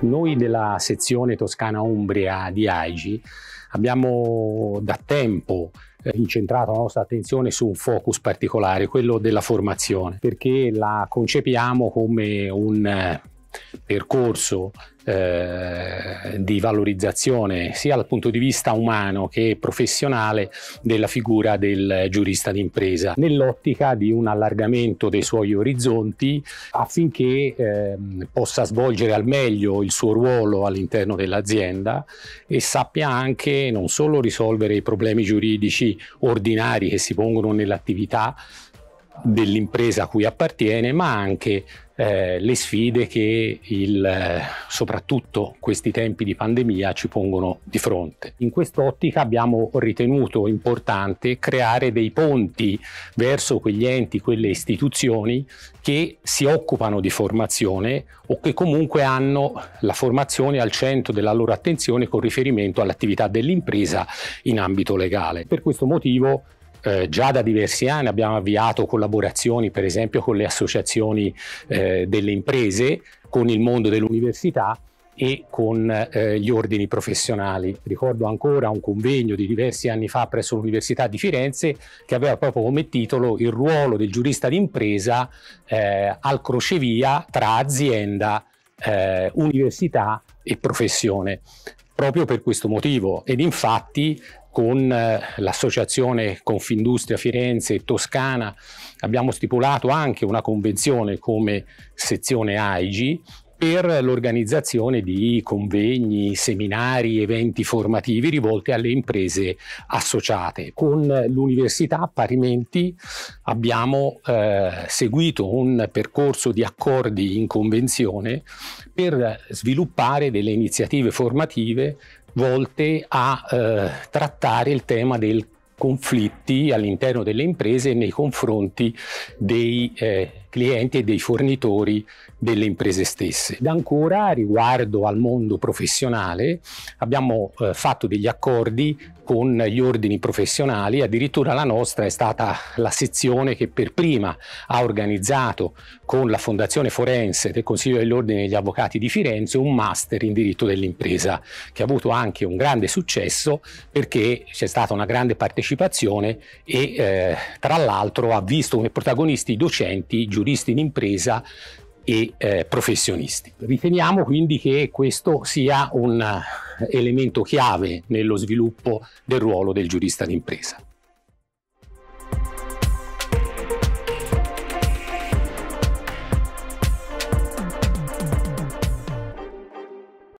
Noi della sezione Toscana Umbria di AIGI abbiamo da tempo eh, incentrato la nostra attenzione su un focus particolare, quello della formazione, perché la concepiamo come un eh, percorso eh, di valorizzazione sia dal punto di vista umano che professionale della figura del giurista d'impresa, nell'ottica di un allargamento dei suoi orizzonti affinché eh, possa svolgere al meglio il suo ruolo all'interno dell'azienda e sappia anche non solo risolvere i problemi giuridici ordinari che si pongono nell'attività, dell'impresa a cui appartiene, ma anche eh, le sfide che il, eh, soprattutto questi tempi di pandemia ci pongono di fronte. In quest'ottica abbiamo ritenuto importante creare dei ponti verso quegli enti, quelle istituzioni che si occupano di formazione o che comunque hanno la formazione al centro della loro attenzione con riferimento all'attività dell'impresa in ambito legale. Per questo motivo eh, già da diversi anni abbiamo avviato collaborazioni per esempio con le associazioni eh, delle imprese, con il mondo dell'università e con eh, gli ordini professionali. Ricordo ancora un convegno di diversi anni fa presso l'Università di Firenze che aveva proprio come titolo il ruolo del giurista d'impresa eh, al crocevia tra azienda, eh, università e professione. Proprio per questo motivo ed infatti con eh, l'associazione Confindustria Firenze Toscana abbiamo stipulato anche una convenzione come sezione AIGI per l'organizzazione di convegni, seminari, eventi formativi rivolti alle imprese associate. Con l'Università Parimenti abbiamo eh, seguito un percorso di accordi in convenzione per sviluppare delle iniziative formative volte a eh, trattare il tema dei conflitti all'interno delle imprese nei confronti dei eh, clienti e dei fornitori delle imprese stesse. Ed ancora riguardo al mondo professionale abbiamo eh, fatto degli accordi con gli ordini professionali, addirittura la nostra è stata la sezione che per prima ha organizzato con la Fondazione Forense del Consiglio dell'Ordine degli Avvocati di Firenze un master in diritto dell'impresa che ha avuto anche un grande successo perché c'è stata una grande partecipazione e eh, tra l'altro ha visto come protagonisti i docenti giuridici giuristi in impresa e eh, professionisti. Riteniamo quindi che questo sia un eh, elemento chiave nello sviluppo del ruolo del giurista d'impresa.